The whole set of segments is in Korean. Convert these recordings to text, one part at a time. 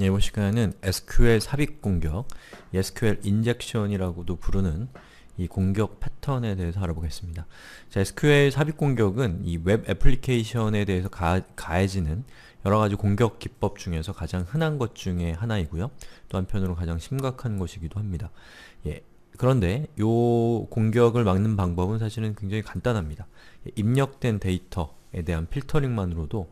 예, 이번 시간에는 SQL 삽입 공격, SQL 인젝션이라고도 부르는 이 공격 패턴에 대해서 알아보겠습니다. 자, SQL 삽입 공격은 이 웹 애플리케이션에 대해서 가, 가해지는 여러가지 공격 기법 중에서 가장 흔한 것 중에 하나이고요. 또 한편으로 가장 심각한 것이기도 합니다. 예, 그런데 이 공격을 막는 방법은 사실은 굉장히 간단합니다. 예, 입력된 데이터에 대한 필터링만으로도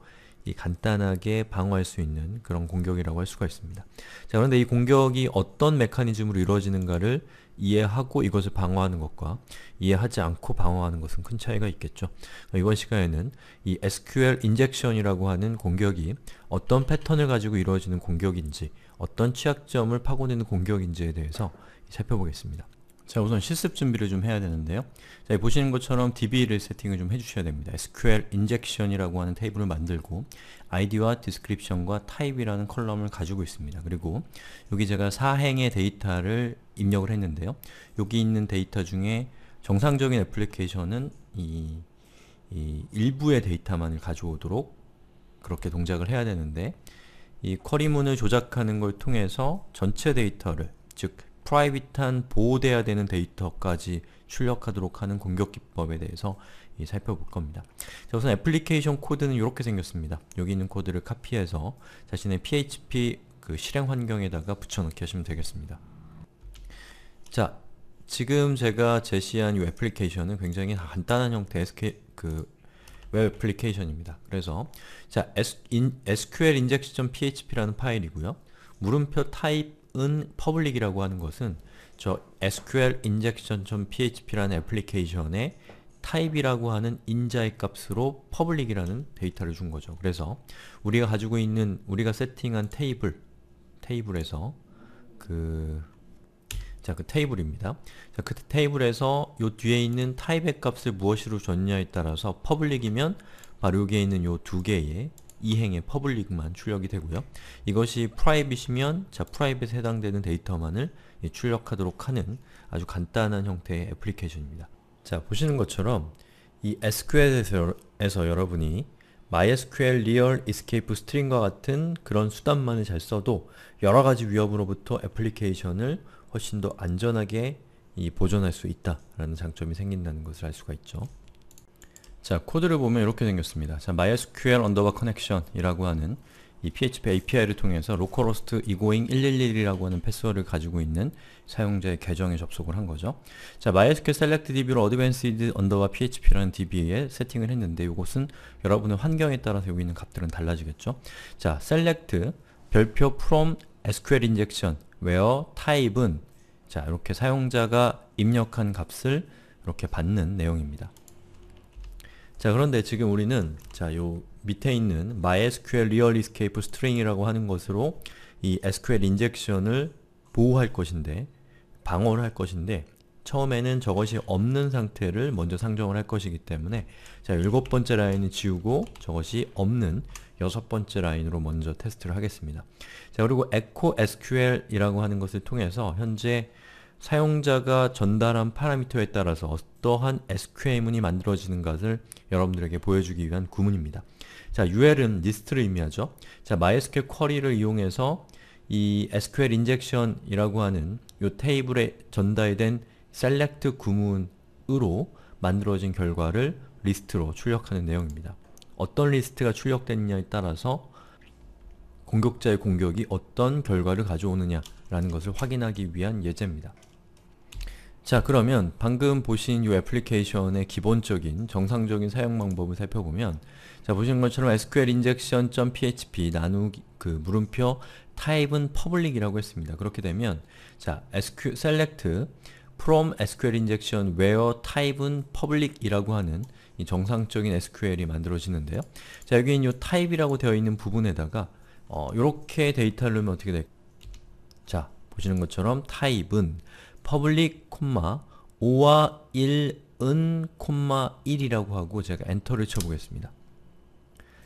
이 간단하게 방어할 수 있는 그런 공격이라고 할 수가 있습니다. 자, 그런데 이 공격이 어떤 메커니즘으로 이루어지는가를 이해하고 이것을 방어하는 것과 이해하지 않고 방어하는 것은 큰 차이가 있겠죠. 이번 시간에는 이 SQL 인젝션이라고 하는 공격이 어떤 패턴을 가지고 이루어지는 공격인지 어떤 취약점을 파고내는 공격인지에 대해서 살펴보겠습니다. 자 우선 실습 준비를 좀 해야 되는데요 자 보시는 것처럼 DB를 세팅을 좀 해주셔야 됩니다 SQL i n j e c t i o n 이라고 하는 테이블을 만들고 ID와 d e s c r i p t i o n 과 t y p e 이라는 컬럼을 가지고 있습니다 그리고 여기 제가 사행의 데이터를 입력을 했는데요 여기 있는 데이터 중에 정상적인 애플리케이션은 이, 이 일부의 데이터만을 가져오도록 그렇게 동작을 해야 되는데 이 쿼리문을 조작하는 걸 통해서 전체 데이터를 즉 프라이빗한 보호돼야 되는 데이터까지 출력하도록 하는 공격 기법에 대해서 살펴볼 겁니다. 자, 우선 애플리케이션 코드는 이렇게 생겼습니다. 여기 있는 코드를 카피해서 자신의 PHP 그 실행 환경에다가 붙여넣기 하시면 되겠습니다. 자, 지금 제가 제시한 이 애플리케이션은 굉장히 간단한 형태의 그웹 애플리케이션입니다. 그래서 자, s, q l injection.php라는 파일이고요. 물음표 타입 은 퍼블릭이라고 하는 것은 저 SQL injection.php라는 애플리케이션의 타입이라고 하는 인자의 값으로 퍼블릭이라는 데이터를 준 거죠. 그래서 우리가 가지고 있는 우리가 세팅한 테이블 테이블에서 그 자, 그 테이블입니다. 자, 그 테이블에서 요 뒤에 있는 타입의 값을 무엇으로 줬냐에 따라서 퍼블릭이면 바로 여기에 있는 요 두 개의 이행의 퍼블릭만 출력이 되고요. 이것이 프라이빗이면 자 프라이빗에 해당되는 데이터만을 예, 출력하도록 하는 아주 간단한 형태의 애플리케이션입니다. 자 보시는 것처럼 이 SQL에서 여러분이 MySQL Real Escape String과 같은 그런 수단만을 잘 써도 여러가지 위협으로부터 애플리케이션을 훨씬 더 안전하게 이 보존할 수 있다라는 장점이 생긴다는 것을 알 수가 있죠. 자, 코드를 보면 이렇게 생겼습니다. 자, mysql underbar connection이라고 하는 이 PHP API를 통해서 localhost egoing 111이라고 하는 패스워드를 가지고 있는 사용자의 계정에 접속을 한 거죠. 자, mysql select db로 advanced underbar php라는 db에 세팅을 했는데 이것은 여러분의 환경에 따라서 여기 있는 값들은 달라지겠죠. 자, select 별표 from sql injection where type은 자, 이렇게 사용자가 입력한 값을 이렇게 받는 내용입니다. 자 그런데 지금 우리는 자 요 밑에 있는 MySQL Real Escape String이라고 하는 것으로 이 SQL 인젝션을 보호할 것인데 방어를 할 것인데 처음에는 저것이 없는 상태를 먼저 상정을 할 것이기 때문에 자 일곱 번째 라인을 지우고 저것이 없는 여섯 번째 라인으로 먼저 테스트를 하겠습니다. 자 그리고 echo sql이라고 하는 것을 통해서 현재 사용자가 전달한 파라미터에 따라서 어떠한 SQL문이 만들어지는 것을 여러분들에게 보여주기 위한 구문입니다. 자, UL은 리스트를 의미하죠. 자, MySQL 쿼리를 이용해서 이 SQL 인젝션이라고 하는 이 테이블에 전달된 select 구문으로 만들어진 결과를 리스트로 출력하는 내용입니다. 어떤 리스트가 출력됐느냐에 따라서 공격자의 공격이 어떤 결과를 가져오느냐라는 것을 확인하기 위한 예제입니다. 자 그러면 방금 보신 이 애플리케이션의 기본적인 정상적인 사용 방법을 살펴보면 자 보시는 것처럼 SQL injection.php 나누기 그 물음표 타입은 public이라고 했습니다. 그렇게 되면 자 SQL select from SQL injection where t 타입은 public이라고 하는 이 정상적인 SQL이 만들어지는데요. 자 여기 있는 이 p e 이라고 되어 있는 부분에다가 이렇게 어, 데이터를 넣으면 어떻게 될까? 자 보시는 것처럼 t 타입은 public, 5와 1은, 1이라고 하고 제가 엔터를 쳐보겠습니다.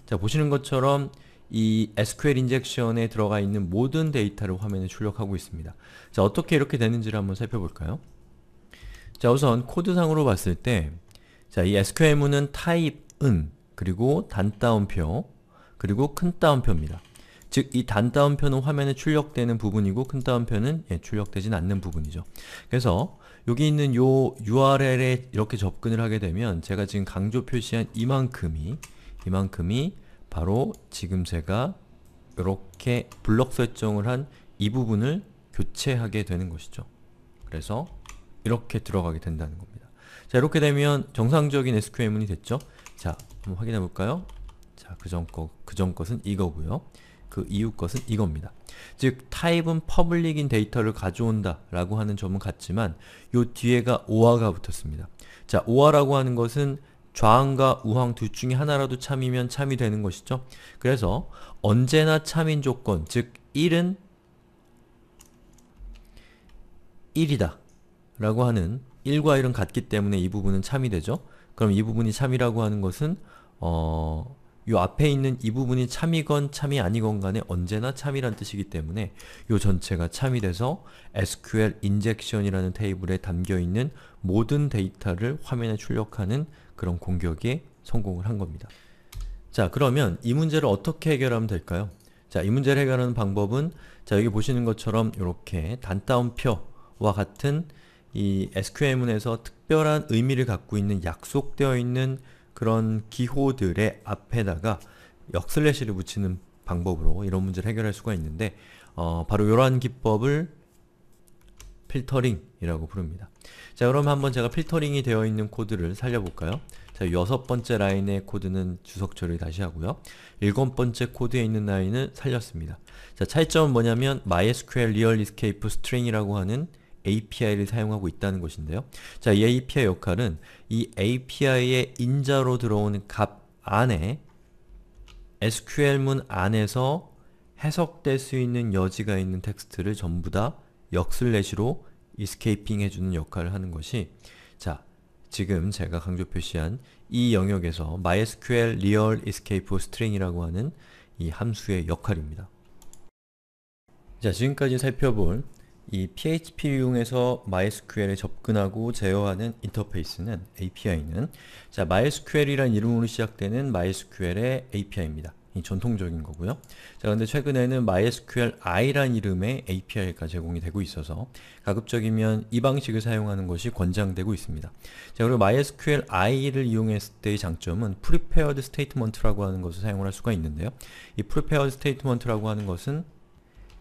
자, 보시는 것처럼 이 SQL 인젝션에 들어가 있는 모든 데이터를 화면에 출력하고 있습니다. 자, 어떻게 이렇게 되는지를 한번 살펴볼까요? 자, 우선 코드상으로 봤을 때 자, 이 SQL문은 타입은, 그리고 단따옴표, 그리고 큰 따옴표입니다. 즉이 단따옴표는 화면에 출력되는 부분이고 큰 따옴표는 예, 출력되진 않는 부분이죠. 그래서 여기 있는 요 URL에 이렇게 접근을 하게 되면 제가 지금 강조 표시한 이만큼이 이만큼이 바로 지금 제가 이렇게 블럭 설정을 한 이 부분을 교체하게 되는 것이죠. 그래서 이렇게 들어가게 된다는 겁니다. 자 이렇게 되면 정상적인 SQL문이 됐죠? 자 한번 확인해 볼까요? 자 그 전 것, 그 전 것은 이거고요. 그 이유 것은 이겁니다. 즉 타입은 퍼블릭인 데이터를 가져온다 라고 하는 점은 같지만 요 뒤에가 오화가 붙었습니다. 자 오화라고 하는 것은 좌항과 우항 둘 중에 하나라도 참이면 참이 되는 것이죠. 그래서 언제나 참인 조건, 즉 1은 1이다 라고 하는 1과 1은 같기 때문에 이 부분은 참이 되죠. 그럼 이 부분이 참이라고 하는 것은 어... 이 앞에 있는 이 부분이 참이건 참이 아니건 간에 언제나 참이란 뜻이기 때문에 이 전체가 참이 돼서 SQL i n j e c t i o n 이라는 테이블에 담겨있는 모든 데이터를 화면에 출력하는 그런 공격에 성공을 한 겁니다. 자 그러면 이 문제를 어떻게 해결하면 될까요? 자, 이 문제를 해결하는 방법은 자, 여기 보시는 것처럼 이렇게 단따옴표와 같은 이 SQL문에서 특별한 의미를 갖고 있는 약속되어 있는 그런 기호들의 앞에다가 역슬래시를 붙이는 방법으로 이런 문제를 해결할 수가 있는데 어, 바로 이러한 기법을 필터링이라고 부릅니다. 자 그럼 한번 제가 필터링이 되어 있는 코드를 살려볼까요? 자 여섯 번째 라인의 코드는 주석 처리 다시 하고요. 일곱 번째 코드에 있는 라인을 살렸습니다. 자 차이점은 뭐냐면 MySQL Real Escape String이라고 하는 API를 사용하고 있다는 것인데요. 자, 이 API 역할은 이 API의 인자로 들어오값 안에 SQL문 안에서 해석될 수 있는 여지가 있는 텍스트를 전부 다 역슬래시로 이스케이핑 해주는 역할을 하는 것이 자, 지금 제가 강조 표시한 이 영역에서 MySQL Real Escape String이라고 하는 이 함수의 역할입니다. 자, 지금까지 살펴볼 이 PHP를 이용해서 MySQL에 접근하고 제어하는 인터페이스는 API는 자 MySQL이란 이름으로 시작되는 MySQL의 API입니다. 이 전통적인 거고요. 자, 근데 최근에는 MySQLi란 이름의 API가 제공이 되고 있어서 가급적이면 이 방식을 사용하는 것이 권장되고 있습니다. 자, 그리고 MySQLi를 이용했을 때의 장점은 Prepared Statement라고 하는 것을 사용할 수가 있는데요. 이 Prepared Statement라고 하는 것은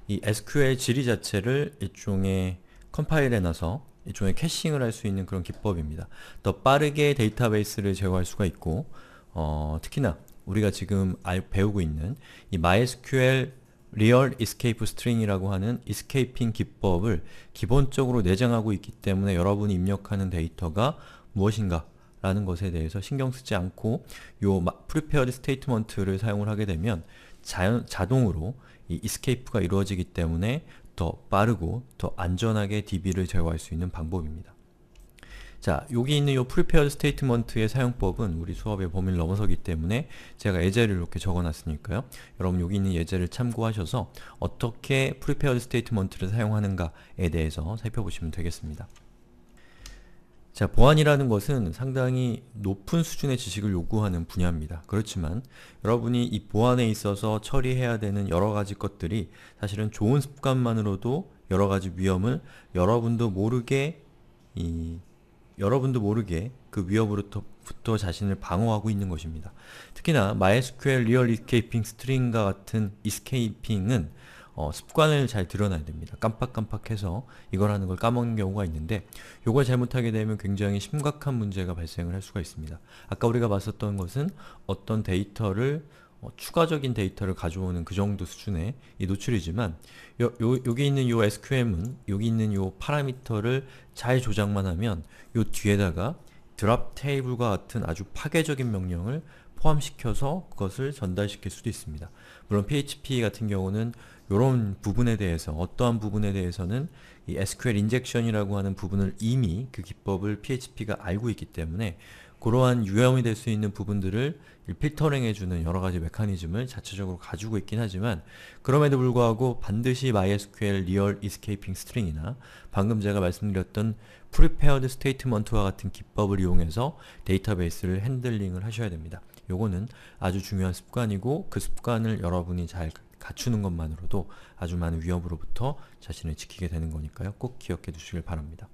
이 SQL 지리 자체를 일종의 컴파일해놔서 일종의 캐싱을 할 수 있는 그런 기법입니다. 더 빠르게 데이터베이스를 제어할 수가 있고 어, 특히나 우리가 지금 알, 배우고 있는 이 MySQL 리얼 이스케이프 스트링이라고 하는 이스케이핑 기법을 기본적으로 내장하고 있기 때문에 여러분이 입력하는 데이터가 무엇인가 라는 것에 대해서 신경 쓰지 않고 요 프리페어드 스테이트먼트를 사용을 하게 되면 자, 자동으로 이 escape가 이루어지기 때문에 더 빠르고 더 안전하게 DB를 제어할 수 있는 방법입니다. 자, 여기 있는 이 prepared statement의 사용법은 우리 수업의 범위를 넘어서기 때문에 제가 예제를 이렇게 적어놨으니까요. 여러분 여기 있는 예제를 참고하셔서 어떻게 prepared statement를 사용하는가에 대해서 살펴보시면 되겠습니다. 자, 보안이라는 것은 상당히 높은 수준의 지식을 요구하는 분야입니다. 그렇지만 여러분이 이 보안에 있어서 처리해야 되는 여러가지 것들이 사실은 좋은 습관만으로도 여러가지 위험을 여러분도 모르게 이 여러분도 모르게 그 위협으로부터 자신을 방어하고 있는 것입니다. 특히나 MySQL Real Escaping String과 같은 이스케이핑은 어, 습관을 잘드러놔야 됩니다. 깜빡깜빡해서 이걸 하는 걸 까먹는 경우가 있는데 요걸 잘못하게 되면 굉장히 심각한 문제가 발생을 할 수가 있습니다. 아까 우리가 봤었던 것은 어떤 데이터를 어, 추가적인 데이터를 가져오는 그 정도 수준의 이 노출이지만 요, 요, 여기 있는 요 SQM은 여기 있는 요 파라미터를 잘 조작만 하면 요 뒤에다가 드랍 테이블과 같은 아주 파괴적인 명령을 포함시켜서 그것을 전달시킬 수도 있습니다. 물론 PHP 같은 경우는 이런 부분에 대해서 어떠한 부분에 대해서는 이 SQL 인젝션이라고 하는 부분을 이미 그 기법을 PHP가 알고 있기 때문에 그러한 유형이 될 수 있는 부분들을 필터링해주는 여러가지 메커니즘을 자체적으로 가지고 있긴 하지만 그럼에도 불구하고 반드시 MySQL Real Escaping String이나 방금 제가 말씀드렸던 Prepared Statement와 같은 기법을 이용해서 데이터베이스를 핸들링을 하셔야 됩니다. 요거는 아주 중요한 습관이고 그 습관을 여러분이 잘 갖추는 것만으로도 아주 많은 위협으로부터 자신을 지키게 되는 거니까요. 꼭 기억해 두시길 바랍니다.